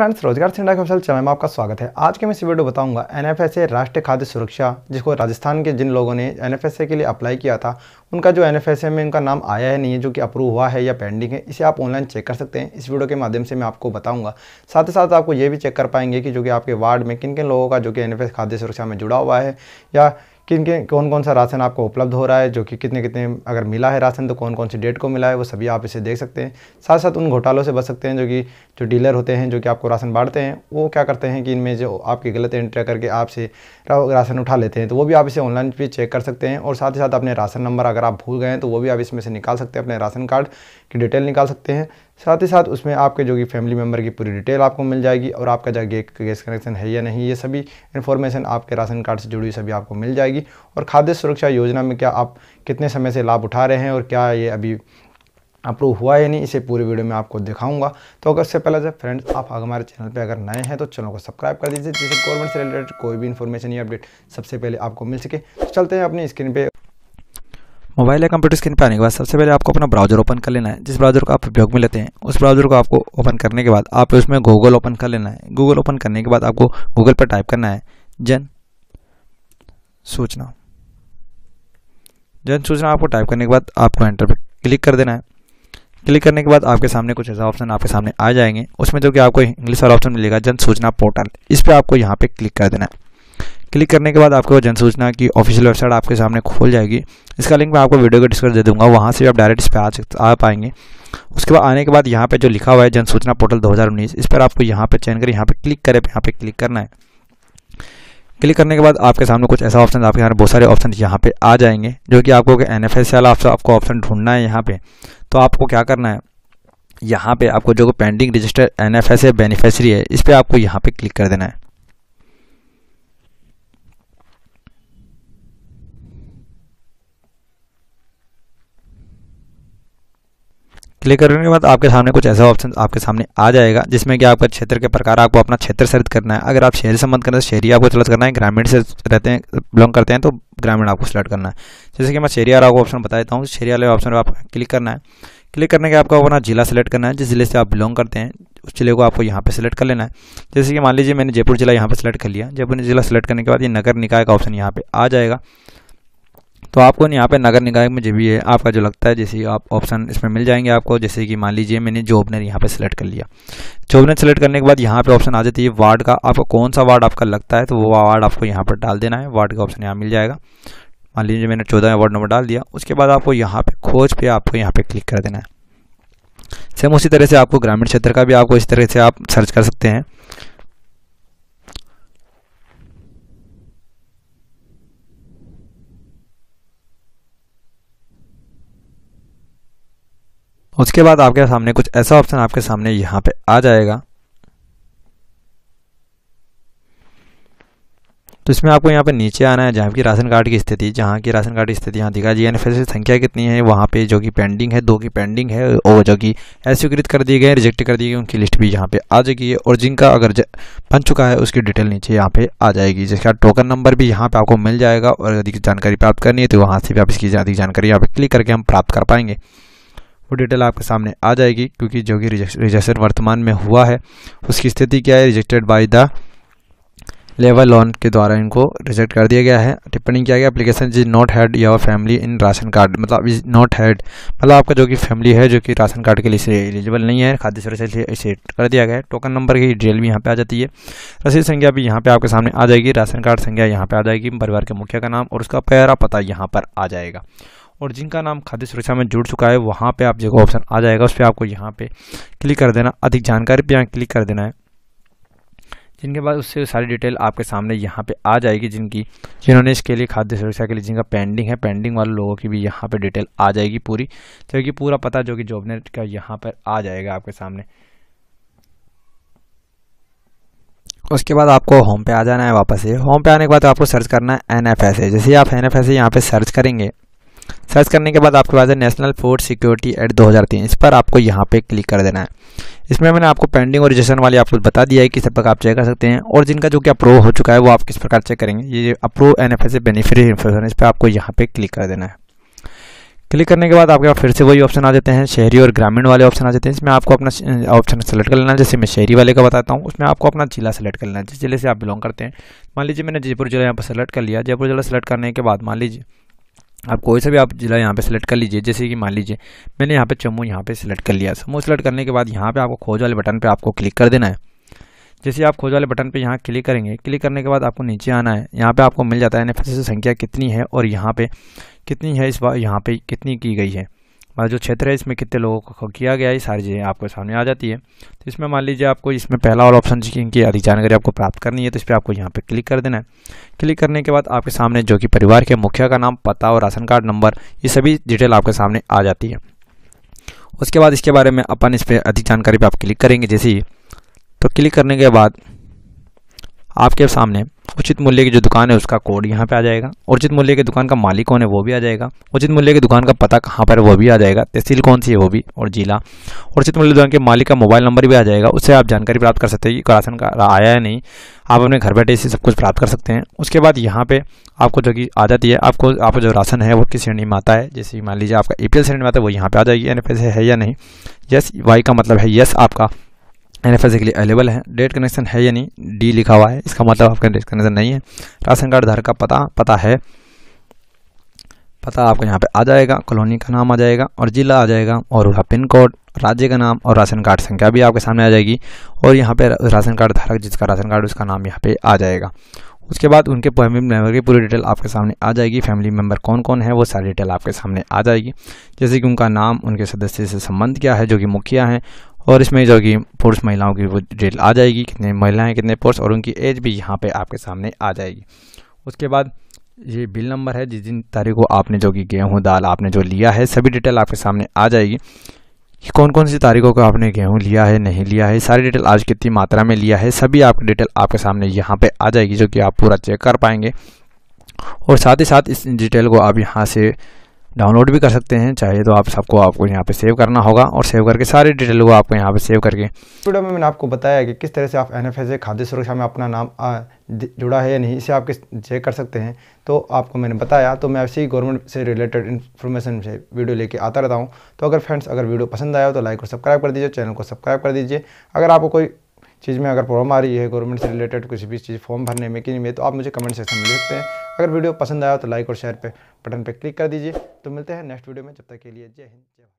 friends रोजगार सिंडा के फसल चैनल में आपका स्वागत है आज के मैं इस वीडियो बताऊंगा एनएफएसए राष्ट्रीय खाद्य सुरक्षा जिसको राजस्थान के जिन लोगों ने एनएफएसए के लिए अप्लाई किया था उनका जो एनएफएसए में उनका नाम आया है नहीं है जो कि अप्रूव हुआ है या पेंडिंग है इसे आप ऑनलाइन चेक कर सकते हैं इस वीडियो के माध्यम से मैं आपको बताऊँगा साथ ही साथ आपको ये भी चेक कर पाएंगे कि जो कि आपके वार्ड में किन किन लोगों का जो कि एन खाद्य सुरक्षा में जुड़ा हुआ है या किन किन कौन कौन सा राशन आपको उपलब्ध हो रहा है जो कि कितने कितने अगर मिला है राशन तो कौन कौन सी डेट को मिला है वो सभी आप इसे देख सकते हैं साथ साथ उन घोटालों से बच सकते हैं जो कि जो डीलर होते हैं जो कि आपको राशन बांटते हैं वो क्या करते हैं कि इनमें जो आपकी गलत एंट्री करके आपसे राशन उठा लेते हैं तो वो भी आप इसे ऑनलाइन भी चेक कर सकते हैं और साथ ही साथ अपने राशन नंबर अगर आप भूल गए हैं तो वो भी आप इसमें से निकाल सकते हैं अपने राशन कार्ड की डिटेल निकाल सकते हैं साथ ही साथ उसमें आपके जो कि फैमिली मेम्बर की पूरी डिटेल आपको मिल जाएगी और आपका जो गैस कनेक्शन है या नहीं ये सभी इन्फॉर्मेशन आपके राशन कार्ड से जुड़ी हुई सभी आपको मिल जाएगी और खाद्य सुरक्षा योजना में क्या आप कितने समय से लाभ उठा रहे हैं और क्या ये अभी अप्रूव हुआ या नहीं इसे पूरे वीडियो में आपको दिखाऊंगा तो अगर उससे पहले जब फ्रेंड्स आप हमारे चैनल पे अगर नए हैं तो चैनल को सब्सक्राइब कर दीजिए जिससे गवर्नमेंट से रिलेटेड कोई भी इन्फॉर्मेशन या अपडेट सबसे पहले आपको मिल सके तो चलते हैं अपनी स्क्रीन पे मोबाइल या कंप्यूटर स्क्रीन पर आने के बाद सबसे पहले आपको अपना ब्राउजर ओपन कर लेना है जिस ब्राउजर को आप उपयोग में लेते हैं उस ब्राउजर को आपको ओपन करने के बाद आप उसमें गूगल ओपन कर लेना है गूगल ओपन करने के बाद आपको गूगल पर टाइप करना है जन सूचना जन सूचना आपको टाइप करने के बाद आपको एंटर पर क्लिक कर देना है क्लिक करने के बाद आपके सामने कुछ ऐसा ऑप्शन आपके सामने आ जाएंगे उसमें जो कि आपको इंग्लिश वाला ऑप्शन मिलेगा जन सूचना पोर्टल इस पर आपको यहाँ पे क्लिक कर देना है क्लिक करने के बाद आपको जन सूचना की ऑफिशियल वेबसाइट आपके सामने खोल जाएगी इसका लिंक मैं आपको वीडियो को डिस्कर दे दूंगा वहाँ से आप डायरेक्ट इस पर आ सकते आ पाएंगे उसके बाद आने के बाद यहाँ पे जो लिखा हुआ है जन सूचना पोर्टल 2019 इस पर आपको यहाँ पे चयन करें यहाँ पे क्लिक करें यहाँ पे क्लिक करना है क्लिक करने के बाद आपके सामने कुछ ऐसा ऑप्शन आपके सामने बहुत सारे ऑप्शन यहाँ पे आ जाएंगे जो कि आपको एन एफ एस वाला आपको ऑप्शन ढूंढना है यहाँ पे तो आपको क्या करना है यहाँ पे आपको जो pending register N F S है बेनिफिशरी है इस पर आपको यहाँ पे क्लिक कर देना है क्लिक करने के बाद आपके सामने कुछ ऐसा ऑप्शन आपके सामने आ जाएगा जिसमें कि आपका क्षेत्र के प्रकार आपको अपना क्षेत्र सेलेक्ट करना है अगर आप शहरी संबंध करना है शहरी आपको सेलेक्ट करना है ग्रामीण से रहते हैं बिलोंग करते हैं तो ग्रामीण आपको सेलेक्ट करना है जैसे कि मैं शहरी वाला ऑप्शन बता देता हूँ शहरी वाले ऑप्शन पर आपको क्लिक करना है क्लिक करने के आपको अपना जिला सेलेक्ट करना है जिस जिले से आप बिलोंग करते हैं उस जिले को आपको यहाँ पर सिलेक्ट कर लेना है जैसे कि मान लीजिए मैंने जयपुर जिला यहाँ पर सेलेक्ट कर लिया जयपुर जिला सेलेक्ट करने के बाद ये नगर निकाय का ऑप्शन यहाँ पर आ जाएगा तो आपको यहाँ पे नगर निकाय में जो भी है आपका जो लगता है जैसे आप ऑप्शन इसमें मिल जाएंगे आपको जैसे कि मान लीजिए मैंने जो ओपनर यहाँ पे सेलेक्ट कर लिया जो ओपनर सेलेक्ट करने के बाद यहाँ पे ऑप्शन आ जाती है वार्ड का आपको कौन सा वार्ड आपका लगता है तो वो वार्ड आपको यहाँ पर डाल देना है वार्ड का ऑप्शन यहाँ मिल जाएगा मान लीजिए मैंने चौदह वार्ड नंबर डाल दिया उसके बाद आपको यहाँ पर खोज पर आपको यहाँ पर क्लिक कर देना है सेम उसी तरह से आपको ग्रामीण क्षेत्र का भी आपको इस तरह से आप सर्च कर सकते हैं उसके बाद आपके सामने कुछ ऐसा ऑप्शन आपके सामने यहाँ पे आ जाएगा तो इसमें आपको यहाँ पे नीचे आना है जहाँ की राशन कार्ड की स्थिति जहाँ की राशन कार्ड की स्थिति यहाँ दिखा दी एन संख्या कितनी है वहाँ पे जो कि पेंडिंग है दो की पेंडिंग है और जो कि अस्वीकृत कर दिए गए रिजेक्ट कर दिए गए उनकी लिस्ट भी यहाँ पे आ जाएगी और जिनका अगर बन चुका है उसकी डिटेल नीचे यहाँ पे आ जाएगी जिसका टोकन नंबर भी यहाँ पर आपको मिल जाएगा और अधिक जानकारी प्राप्त करनी है तो वहाँ से भी आप इसकी अधिक जानकारी यहाँ पर क्लिक करके हम प्राप्त कर पाएंगे वो डिटेल आपके सामने आ जाएगी क्योंकि जो कि रिजेक्शन वर्तमान में हुआ है उसकी स्थिति क्या है रिजेक्टेड बाय द लेवल लोन के द्वारा इनको रिजेक्ट कर दिया गया है टिप्पणी किया गया एप्लीकेशन जी not had your family in ration card मतलब इज नॉट हैड मतलब आपका जो कि फैमिली है जो कि राशन कार्ड के लिए एलिजिबल नहीं है खाद्य सुरक्षा इसलिए इसे कर दिया गया है टोकन नंबर की डिटेल भी यहाँ पे आ जाती है रसीद संख्या भी यहाँ पे आपके सामने आ जाएगी राशन कार्ड संख्या यहाँ पर आ जाएगी परिवार के मुखिया का नाम और उसका पैरा पता यहाँ पर आ जाएगा और जिनका नाम खाद्य सुरक्षा में जुड़ चुका है वहाँ पे आप जो ऑप्शन आ जाएगा उस पर आपको यहाँ पे क्लिक कर देना अधिक जानकारी पे यहाँ क्लिक कर देना है जिनके बाद उससे सारी डिटेल आपके सामने यहाँ पे आ जाएगी जिनकी जिन्होंने इसके लिए खाद्य सुरक्षा के लिए जिनका पेंडिंग है पेंडिंग वाले लोगों की भी यहाँ पे डिटेल आ जाएगी पूरी तो पूरा पता जो कि जॉब नेट का यहाँ पर आ जाएगा आपके सामने उसके बाद आपको होम पे आ जाना है वापस से होम पे आने के बाद आपको सर्च करना है एन एफ एस ए जैसे आप एन एफ एस ए यहाँ पर सर्च करेंगे सर्च करने के बाद आपके पास है नेशनल फूड सिक्योरिटी एड दो इस पर आपको यहाँ पे क्लिक कर देना है इसमें मैंने आपको पेंडिंग और रजिस्ट्रेशन वाली आपको बता दिया है कि सब तक आप चेक कर सकते हैं और जिनका जो कि अप्रूव हो चुका है वो आप किस प्रकार चेक करेंगे ये approve N F S beneficiary information इस पर आपको यहाँ पे क्लिक कर देना है क्लिक करने के बाद आपके पास फिर से वही ऑप्शन आ जाते हैं शहरी और ग्रामीण वाले ऑप्शन आ जाते हैं इसमें आपको अपना ऑप्शन सेलेक्ट कर लेना है जैसे मैं शहरी वाले का बताता हूँ उसमें आपको अपना जिला सेलेक्ट कर लेना है जिस जिले से आप बिलोंग करते हैं मान लीजिए मैंने जयपुर जिला यहाँ पर सेलेक्ट कर लिया जयपुर जिला सेलेक्ट करने के बाद मान लीजिए आप कोई सा भी आप ज़िला यहाँ पे सेलेक्ट कर लीजिए जैसे कि मान लीजिए मैंने यहाँ पे जम्मू यहाँ पे सेलेक्ट कर लिया समूह सेलेक्ट करने के बाद यहाँ पे आपको खोज वाले बटन पे आपको क्लिक कर देना है जैसे आप खोज वाले बटन पे यहाँ क्लिक करेंगे क्लिक करने के बाद आपको नीचे आना है यहाँ पर आपको मिल जाता है एन संख्या कितनी है और यहाँ पर कितनी है इस बार यहाँ पर कितनी की गई है हमारा मतलब जो क्षेत्र है इसमें कितने लोगों को किया गया है सारी चीज़ें आपको सामने आ जाती है तो इसमें मान लीजिए आपको इसमें पहला और ऑप्शन की अधिक जानकारी आपको प्राप्त करनी है तो इस पर आपको यहाँ पर क्लिक कर देना है क्लिक करने के बाद आपके सामने जो कि परिवार के मुखिया का नाम पता और राशन कार्ड नंबर ये सभी डिटेल आपके सामने आ जाती है उसके बाद इसके बारे में अपन इस पर अधिक जानकारी पर आप क्लिक करेंगे जैसे ही तो क्लिक करने के बाद आपके सामने उचित मूल्य की जो दुकान है उसका कोड यहाँ पे आ जाएगा उचित मूल्य की दुकान का मालिक कौन है वो भी आ जाएगा उचित मूल्य की दुकान का पता कहाँ पर है वो भी आ जाएगा तहसील कौन सी है वो भी और जिला उचित मूल्य दुकान के मालिक का मोबाइल नंबर भी आ जाएगा उससे आप जानकारी प्राप्त कर सकते हैं कि राशन का आया है नहीं आप अपने घर बैठे इसे सब कुछ प्राप्त कर सकते हैं उसके बाद यहाँ पर आपको जो कि आ जाती है आपको आपका जो राशन है वो किस श्रेणी में आता है जैसे मान लीजिए आपका ए श्रेणी में आता है वो यहाँ पर आ जाएगी एन है या नहीं यस वाई का मतलब है यस आपका एन एफ के लिए अवेलेबल है डेट कनेक्शन है या नहीं डी लिखा हुआ है इसका मतलब आपका डेट कनेक्शन नहीं है राशन कार्ड धार का पता पता है पता आपको यहाँ पे आ जाएगा कॉलोनी का नाम आ जाएगा और ज़िला आ जाएगा और वहाँ पिन कोड राज्य का नाम और राशन कार्ड संख्या भी आपके सामने आ जाएगी और यहाँ पे राशन कार्ड धारक जिसका राशन कार्ड उसका नाम यहाँ पे आ जाएगा उसके बाद उनके फैमिली मेम्बर की पूरी डिटेल आपके सामने आ जाएगी फैमिली मेम्बर कौन कौन है वो सारी डिटेल आपके सामने आ जाएगी जैसे कि उनका नाम उनके सदस्य से संबंध क्या है जो कि मुखिया हैं और इसमें जो कि पुरुष महिलाओं की वो डिटेल आ जाएगी कितने महिलाएं कितने पुरुष और उनकी एज भी यहाँ पे आपके सामने आ जाएगी उसके बाद ये बिल नंबर है जिस दिन तारीख को आपने जो कि गेहूँ दाल आपने जो लिया है सभी डिटेल आपके सामने आ जाएगी कि कौन कौन सी तारीखों को आपने गेहूँ लिया है नहीं लिया है सारी डिटेल आज कितनी मात्रा में लिया है सभी आपकी डिटेल आपके सामने यहाँ पर आ जाएगी जो कि आप पूरा चेक कर पाएंगे और साथ ही साथ इस डिटेल को आप यहाँ से डाउनलोड भी कर सकते हैं चाहे तो आप सबको आपको यहाँ पे सेव करना होगा और सेव करके सारी डिटेल को आपको यहाँ पे सेव करके वीडियो में मैंने आपको बताया कि किस तरह से आप एन खाद्य सुरक्षा में अपना नाम आ, जुड़ा है या नहीं इसे आप किस चेक कर सकते हैं तो आपको मैंने बताया तो मैं ऐसी गवर्नमेंट से रिलेटेड इन्फॉर्मेशन से वीडियो लेके आता रहता हूँ तो अगर फ्रेंड्स अगर वीडियो पसंद आया हो तो लाइक और सब्सक्राइब कर दीजिए चैनल को सब्सक्राइब कर दीजिए अगर आपको कोई चीज़ में अगर प्रॉब्लम आ रही है गवर्नमेंट से रिलेटेड कुछ भी चीज़ फॉर्म भरने में कि नहीं में तो आप मुझे कमेंट सेक्शन में लिख सकते हैं अगर वीडियो पसंद आया तो लाइक और शेयर पर बटन पर क्लिक कर दीजिए तो मिलते हैं नेक्स्ट वीडियो में जब तक के लिए जय हिंद जय